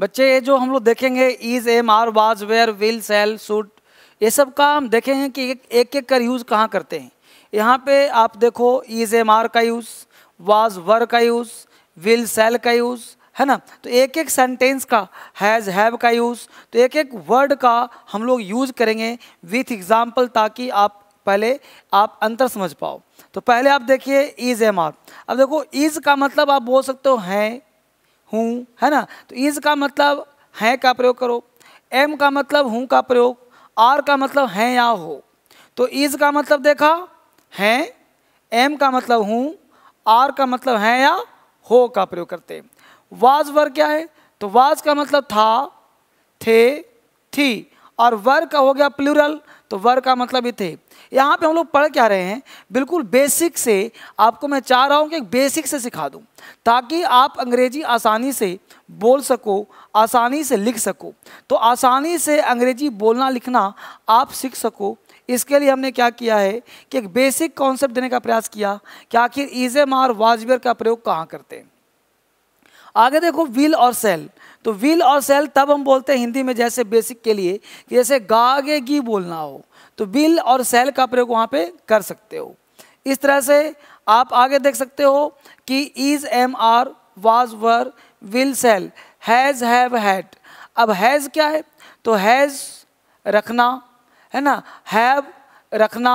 बच्चे ये जो हम लोग देखेंगे is am are was were will shall should ये सब का हम देखेंगे कि एक एक कर यूज़ कहाँ करते हैं यहाँ पे आप देखो इज एम आर का यूज़ वाज वर का यूज़ विल सेल का यूज़ है ना तो एक एक सेंटेंस का हैज़ हैव का यूज़ तो एक एक वर्ड का हम लोग यूज़ करेंगे विथ एग्ज़ाम्पल ताकि आप पहले आप अंतर समझ पाओ तो पहले आप देखिए इज़ एम आर अब देखो इज़ का मतलब आप बोल सकते हो हैं हूँ है ना तो इज़ का मतलब हैं का प्रयोग करो एम का मतलब हूँ का प्रयोग आर का मतलब हैं या हो तो इज़ का मतलब देखा हैं एम का मतलब हूँ आर का मतलब हैं या हो का प्रयोग करते हैं वाज वर्ग क्या है तो वाज का मतलब था थे थी और वर का हो गया प्लूरल तो वर का मतलब ही थे यहाँ पे हम लोग पढ़ क्या रहे हैं बिल्कुल बेसिक से आपको मैं चाह रहा हूँ कि बेसिक से सिखा दूँ ताकि आप अंग्रेजी आसानी से बोल सको आसानी से लिख सको तो आसानी से अंग्रेजी बोलना लिखना आप सीख सको इसके लिए हमने क्या किया है कि एक बेसिक कॉन्सेप्ट देने का प्रयास किया कि आखिर ईजेम और वाजबियर का प्रयोग कहाँ करते हैं आगे देखो विल और सेल तो विल और सेल तब हम बोलते हैं हिंदी में जैसे बेसिक के लिए कि जैसे गागे गी बोलना हो तो विल और सेल का प्रयोग वहाँ पे कर सकते हो इस तरह से आप आगे देख सकते हो कि is am are was were will shall has have had अब हैज़ क्या है तो हैज़ रखना है ना हैव रखना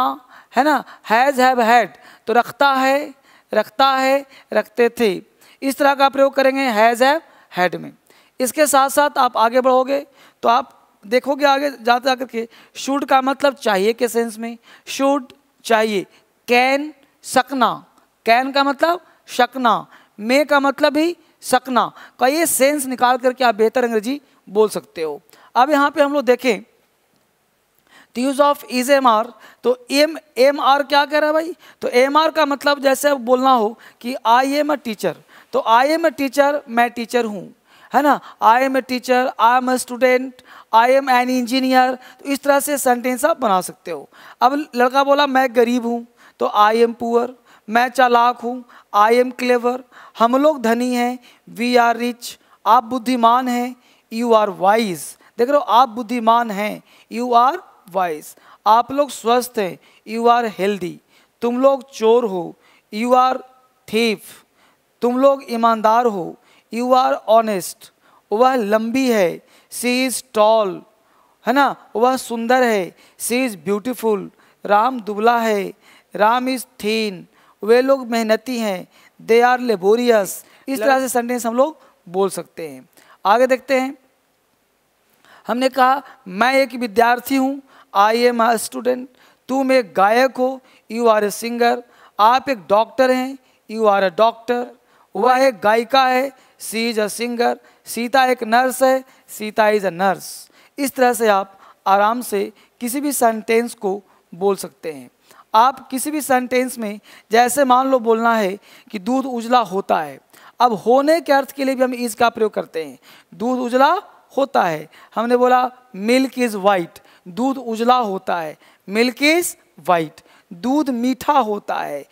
है ना हैज़ हैव हैड तो रखता है रखता है रखते थे इस तरह का प्रयोग करेंगे हैज़ हैव हैड में इसके साथ साथ आप आगे बढ़ोगे तो आप देखोगे आगे जाते जा करके शुड का मतलब चाहिए के सेंस में शुड चाहिए कैन सकना कैन का मतलब शकना मे का मतलब ही सकना का ये सेंस निकाल करके आप बेहतर अंग्रेजी बोल सकते हो अब यहाँ पे हम लोग देखें तो use of is am are तो एम एम आर क्या कह रहा है भाई तो एम आर का मतलब जैसे बोलना हो कि आई एम अ टीचर तो आई एम अ टीचर मैं टीचर हूँ है ना I am a teacher I am a student I am an engineer तो इस तरह से सेंटेंस आप बना सकते हो अब लड़का बोला मैं गरीब हूँ तो आई एम पुअर मैं चालाक हूँ आई एम क्लेवर हम लोग धनी हैं वी आर रिच आप बुद्धिमान हैं यू आर वाइज देख रहे हो आप बुद्धिमान हैं यू आर वाइज आप लोग स्वस्थ हैं यू आर हेल्दी तुम लोग चोर हो यू आर थीफ तुम लोग ईमानदार हो यू आर ऑनेस्ट वह लंबी है सी इज़ टॉल है ना वह सुंदर है सी इज़ ब्यूटिफुल राम दुबला है राम इज़ थीन वे लोग मेहनती हैं दे आर लेबोरियस इस तरह से सेंटेंस हम लोग बोल सकते हैं आगे देखते हैं हमने कहा मैं एक विद्यार्थी हूँ आई एम आ स्टूडेंट तुम एक गायक हो यू आर ए सिंगर आप एक डॉक्टर हैं यू आर अ डॉक्टर वह एक गायिका है she is a singer Sita एक नर्स है सीता इज अ नर्स इस तरह से आप आराम से किसी भी सेंटेंस को बोल सकते हैं आप किसी भी सेंटेंस में जैसे मान लो बोलना है कि दूध उजला होता है अब होने के अर्थ के लिए भी हम इज का प्रयोग करते हैं दूध उजला होता है हमने बोला मिल्क इज़ वाइट दूध उजला होता है मिल्क इज़ वाइट दूध मीठा होता है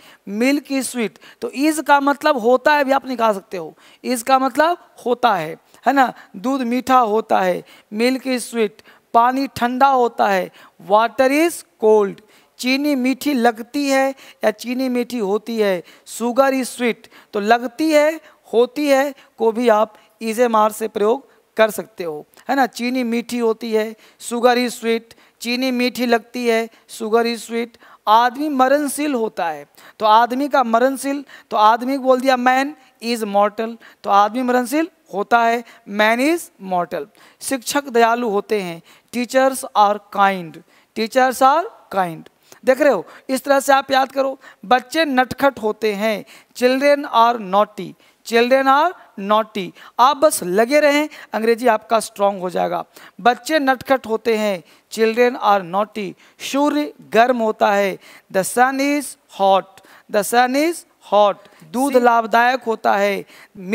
मिल्क इज स्वीट तो इज का मतलब होता है भी आप निकाल सकते हो इज का मतलब होता है है ना दूध मीठा होता है मिल्क इज स्वीट पानी ठंडा होता है वाटर इज कोल्ड चीनी मीठी लगती है या चीनी मीठी होती है शुगर इज स्वीट तो लगती है होती है को भी आप ईजे मार से प्रयोग कर सकते हो है ना चीनी मीठी होती है शुगर इज स्वीट चीनी मीठी लगती है शुगर इज स्वीट आदमी मरणशील होता है तो आदमी का मरणशील तो आदमी को बोल दिया मैन इज मॉर्टल तो आदमी मरणशील होता है मैन इज मॉर्टल शिक्षक दयालु होते हैं teachers are kind teachers are kind देख रहे हो इस तरह से आप याद करो बच्चे नटखट होते हैं children are naughty children are naughty आप बस लगे रहें अंग्रेजी आपका स्ट्रांग हो जाएगा बच्चे नटखट होते हैं चिल्ड्रेन आर नोटी सूर्य गर्म होता है the sun is hot the sun is hot दूध लाभदायक होता है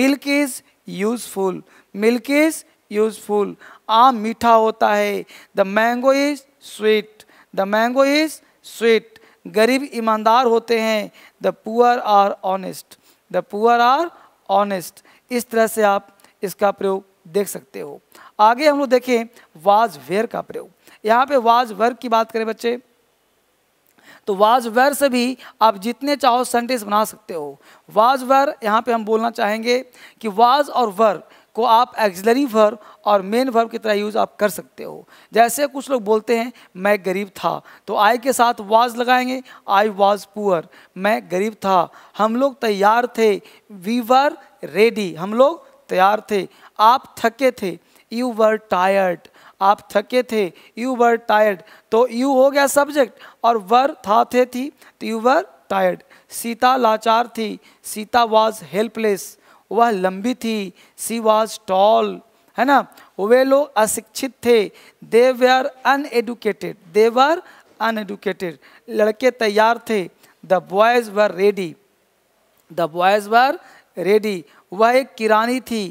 milk is useful milk is useful आम मीठा होता है the mango is sweet the mango is sweet गरीब ईमानदार होते हैं the poor are honest the poor are honest इस तरह से आप इसका प्रयोग देख सकते हो आगे हम लोग देखें वाज वेयर का प्रयोग यहाँ पे वाज वर्ग की बात करें बच्चे तो वाज वर से भी आप जितने चाहो सेंटेंस बना सकते हो वाज वर यहाँ पे हम बोलना चाहेंगे कि वाज और वर को आप एक्सलरी वर्ब और मेन वर्ब की तरह यूज़ आप कर सकते हो जैसे कुछ लोग बोलते हैं मैं गरीब था तो आई के साथ वाज लगाएंगे आई वाज पुअर मैं गरीब था हम लोग तैयार थे वी वर रेडी हम लोग तैयार थे आप थके थे यू वर टायर्ड आप थके थे यू वर टायर्ड तो यू हो गया सब्जेक्ट और वर था थे थी तो यू वर टायर्ड सीता लाचार थी सीता वाज हेल्पलेस वह लंबी थी सी वॉज टॉल है ना वे लोग अशिक्षित थे they were uneducated they were uneducated लड़के तैयार थे the boys were ready the boys were ready वह एक किरानी थी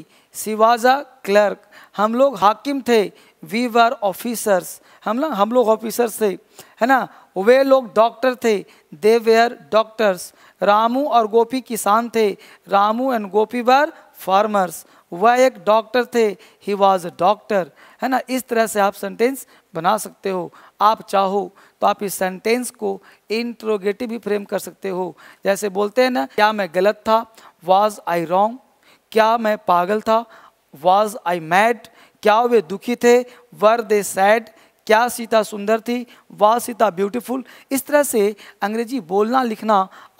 सिवाजा क्लर्क हम लोग हाकिम थे वी वर ऑफिसर्स हम लोग हम लोग ऑफिसर्स थे है ना वे लोग डॉक्टर थे दे वेयर डॉक्टर्स रामू और गोपी किसान थे Ramu and Gopi were farmers वह एक डॉक्टर थे ही वॉज अ डॉक्टर है ना इस तरह से आप सेंटेंस बना सकते हो आप चाहो तो आप इस सेंटेंस को इंट्रोगेटिव भी फ्रेम कर सकते हो जैसे बोलते हैं ना क्या मैं गलत था वाज आई रॉन्ग क्या मैं पागल था वाज आई मैड क्या वे दुखी थे वर दे सैड क्या सीता सुंदर थी वाह सीता ब्यूटीफुल इस तरह से अंग्रेजी बोलना लिखना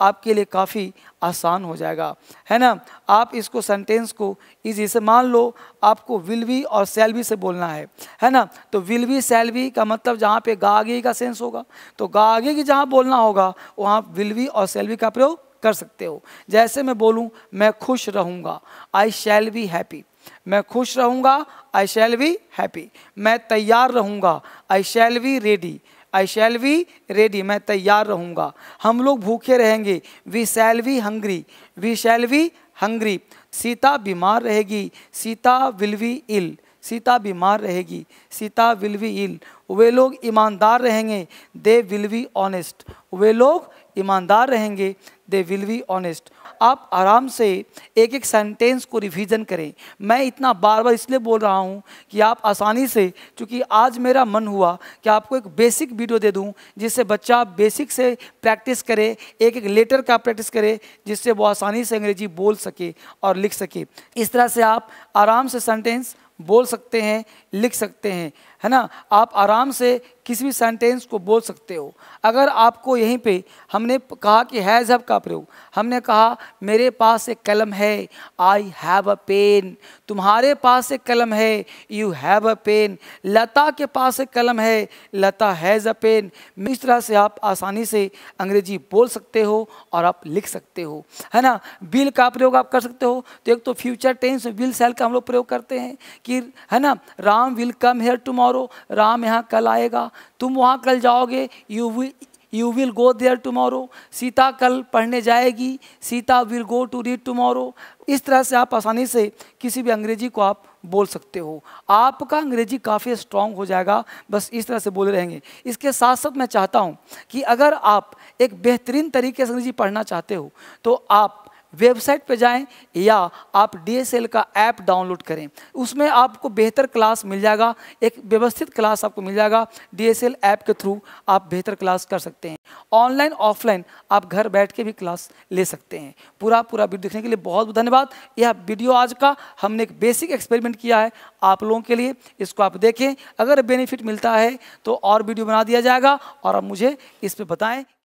आपके लिए काफ़ी आसान हो जाएगा है ना आप इसको सेंटेंस को इजी से मान लो आपको विल भी और सेल भी से बोलना है है ना तो विल भी सेल भी का मतलब जहाँ पे आगे का सेंस होगा तो आगे की जहाँ बोलना होगा वहाँ विल भी और सेल भी का प्रयोग कर सकते हो जैसे मैं बोलूँ मैं खुश रहूँगा आई शैल बी हैप्पी मैं खुश रहूँगा आई शैल वी हैप्पी मैं तैयार रहूँगा I shall be ready I shall be ready मैं तैयार रहूँगा हम लोग भूखे रहेंगे we shall be hungry we shall be hungry Sita बीमार रहेगी Sita will be ill Sita बीमार रहेगी सीता विल वी इल वे लोग ईमानदार रहेंगे दे विल वी ऑनेस्ट वे लोग ईमानदार रहेंगे दे विल बी ऑनेस्ट आप आराम से एक एक सेंटेंस को रिवीजन करें मैं इतना बार बार इसलिए बोल रहा हूँ कि आप आसानी से क्योंकि आज मेरा मन हुआ कि आपको एक बेसिक वीडियो दे दूँ जिससे बच्चा बेसिक से प्रैक्टिस करे एक एक लेटर का प्रैक्टिस करे जिससे वो आसानी से अंग्रेजी बोल सके और लिख सके इस तरह से आप आराम से सेंटेंस बोल सकते हैं लिख सकते हैं है ना आप आराम से किसी भी सेंटेंस को बोल सकते हो अगर आपको यहीं पे हमने कहा कि हैज़ हैव का प्रयोग हमने कहा मेरे पास एक कलम है आई हैव अ पेन तुम्हारे पास एक कलम है you have a pen Lata के पास एक कलम है लता हैज़ अ पेन इस तरह से आप आसानी से अंग्रेजी बोल सकते हो और आप लिख सकते हो है ना बिल का प्रयोग आप कर सकते हो तो एक तो फ्यूचर टेंस विल सेल का हम लोग प्रयोग करते हैं कि है ना Ram will come here tomorrow Ram यहाँ कल आएगा तुम वहाँ कल जाओगे you will you will go there tomorrow Sita कल पढ़ने जाएगी Sita will go to read tomorrow इस तरह से आप आसानी से किसी भी अंग्रेजी को आप बोल सकते हो आपका अंग्रेजी काफ़ी स्ट्रांग हो जाएगा बस इस तरह से बोले रहेंगे इसके साथ साथ मैं चाहता हूँ कि अगर आप एक बेहतरीन तरीके से अंग्रेजी पढ़ना चाहते हो तो आप वेबसाइट पर जाएं या आप डीएसएल का ऐप डाउनलोड करें उसमें आपको बेहतर क्लास मिल जाएगा एक व्यवस्थित क्लास आपको मिल जाएगा डीएसएल ऐप के थ्रू आप बेहतर क्लास कर सकते हैं ऑनलाइन ऑफलाइन आप घर बैठ के भी क्लास ले सकते हैं पूरा पूरा वीडियो देखने के लिए बहुत बहुत धन्यवाद यह वीडियो आज का हमने एक बेसिक एक्सपेरिमेंट किया है आप लोगों के लिए इसको आप देखें अगर बेनिफिट मिलता है तो और वीडियो बना दिया जाएगा और आप मुझे इस पर बताएँ